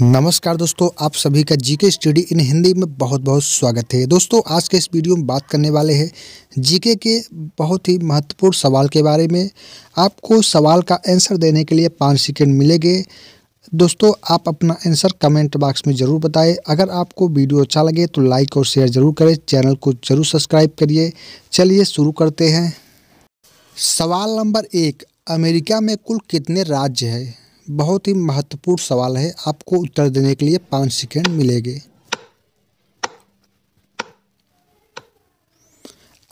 नमस्कार दोस्तों आप सभी का जीके स्टडी इन हिंदी में बहुत बहुत स्वागत है दोस्तों आज के इस वीडियो में बात करने वाले हैं जीके के बहुत ही महत्वपूर्ण सवाल के बारे में आपको सवाल का आंसर देने के लिए पाँच सेकेंड मिलेंगे दोस्तों आप अपना आंसर कमेंट बॉक्स में ज़रूर बताएं अगर आपको वीडियो अच्छा लगे तो लाइक और शेयर ज़रूर करें चैनल को ज़रूर सब्सक्राइब करिए चलिए शुरू करते हैं सवाल नंबर एक अमेरिका में कुल कितने राज्य हैं बहुत ही महत्वपूर्ण सवाल है आपको उत्तर देने के लिए पाँच सेकेंड मिलेंगे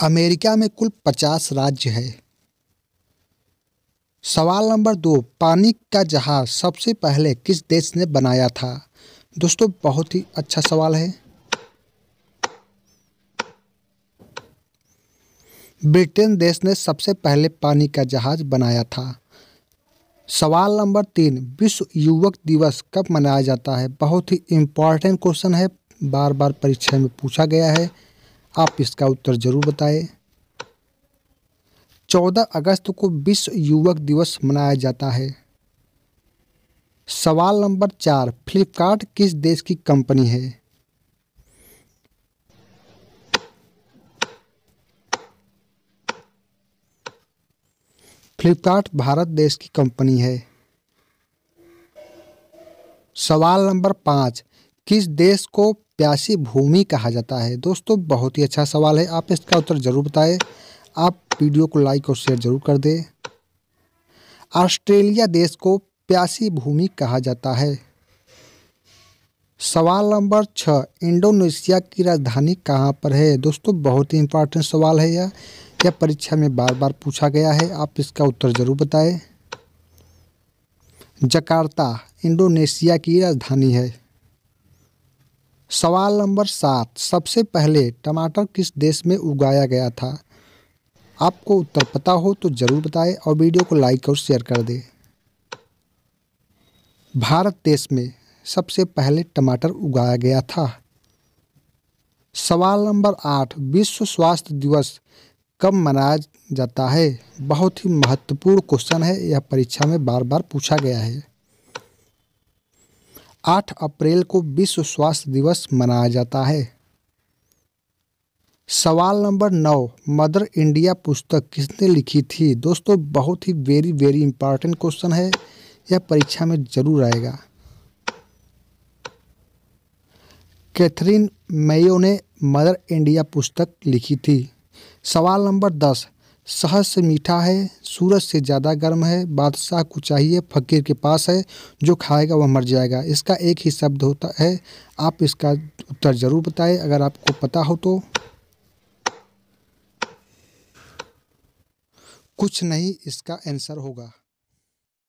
अमेरिका में कुल पचास राज्य है सवाल नंबर दो पानी का जहाज सबसे पहले किस देश ने बनाया था दोस्तों बहुत ही अच्छा सवाल है ब्रिटेन देश ने सबसे पहले पानी का जहाज बनाया था सवाल नंबर तीन विश्व युवक दिवस कब मनाया जाता है बहुत ही इम्पॉर्टेंट क्वेश्चन है बार बार परीक्षा में पूछा गया है आप इसका उत्तर जरूर बताएं चौदह अगस्त को विश्व युवक दिवस मनाया जाता है सवाल नंबर चार फ्लिपकार्ट किस देश की कंपनी है फ्लिपकार्ट भारत देश की कंपनी है सवाल नंबर पाँच किस देश को प्यासी भूमि कहा जाता है दोस्तों बहुत ही अच्छा सवाल है आप इसका उत्तर जरूर बताएं आप वीडियो को लाइक और शेयर जरूर कर दें ऑस्ट्रेलिया देश को प्यासी भूमि कहा जाता है सवाल नंबर छः इंडोनेशिया की राजधानी कहाँ पर है दोस्तों बहुत ही इंपॉर्टेंट सवाल है यह क्या परीक्षा में बार बार पूछा गया है आप इसका उत्तर ज़रूर बताएं जकार्ता इंडोनेशिया की राजधानी है सवाल नंबर सात सबसे पहले टमाटर किस देश में उगाया गया था आपको उत्तर पता हो तो ज़रूर बताएं और वीडियो को लाइक और शेयर कर दें भारत देश में सबसे पहले टमाटर उगाया गया था सवाल नंबर आठ विश्व स्वास्थ्य दिवस कब मनाया जाता है बहुत ही महत्वपूर्ण क्वेश्चन है यह परीक्षा में बार बार पूछा गया है आठ अप्रैल को विश्व स्वास्थ्य दिवस मनाया जाता है सवाल नंबर नौ मदर इंडिया पुस्तक किसने लिखी थी दोस्तों बहुत ही वेरी वेरी इंपॉर्टेंट क्वेश्चन है यह परीक्षा में जरूर आएगा कैथरीन मेयो ने मदर इंडिया पुस्तक लिखी थी सवाल नंबर दस शहद से मीठा है सूरज से ज़्यादा गर्म है बादशाह को चाहिए फ़कीर के पास है जो खाएगा वह मर जाएगा इसका एक ही शब्द होता है आप इसका उत्तर ज़रूर बताएं अगर आपको पता हो तो कुछ नहीं इसका आंसर होगा